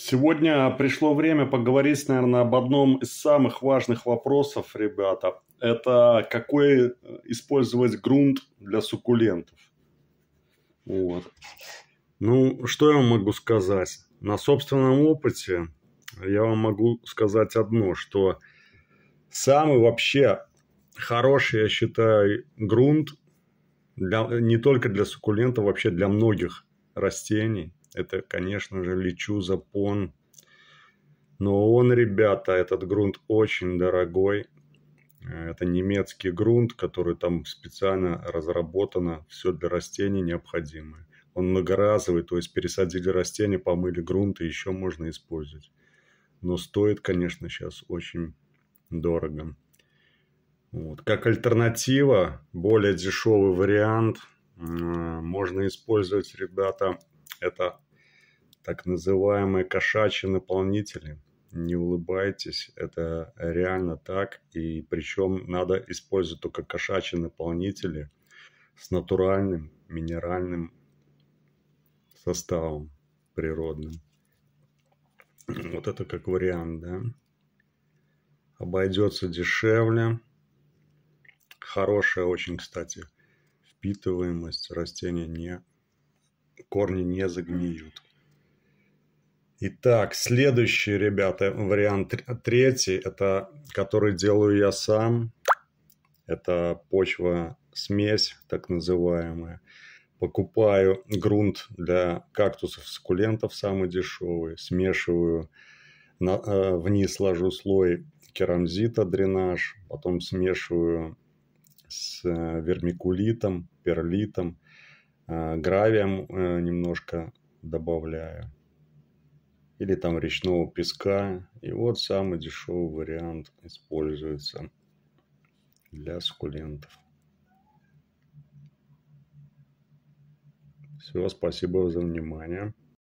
Сегодня пришло время поговорить, наверное, об одном из самых важных вопросов, ребята. Это какой использовать грунт для суккулентов. Вот. Ну, что я вам могу сказать? На собственном опыте я вам могу сказать одно, что самый вообще хороший, я считаю, грунт для, не только для суккулентов, вообще для многих растений это, конечно же, лечу за пон. Но он, ребята, этот грунт очень дорогой. Э, это немецкий грунт, который там специально разработано, все для растений необходимое. Он многоразовый, то есть пересадили растения, помыли грунт и еще можно использовать. Но стоит, конечно, сейчас очень дорого. Вот. Как альтернатива, более дешевый вариант, можно использовать, ребята, это так называемые кошачьи наполнители. Не улыбайтесь, это реально так. И причем надо использовать только кошачьи наполнители с натуральным минеральным составом природным. Вот это как вариант, да. Обойдется дешевле. Хорошая очень, кстати, впитываемость растения не корни не загниют. Итак, следующий, ребята, вариант третий, это который делаю я сам. Это почва смесь, так называемая. Покупаю грунт для кактусов, суккулентов самый дешевый, смешиваю, на, э, вниз ложу слой керамзита, дренаж, потом смешиваю с э, вермикулитом, перлитом, Э, гравием э, немножко добавляю. Или там речного песка. И вот самый дешевый вариант используется для суккулентов. Все, спасибо за внимание.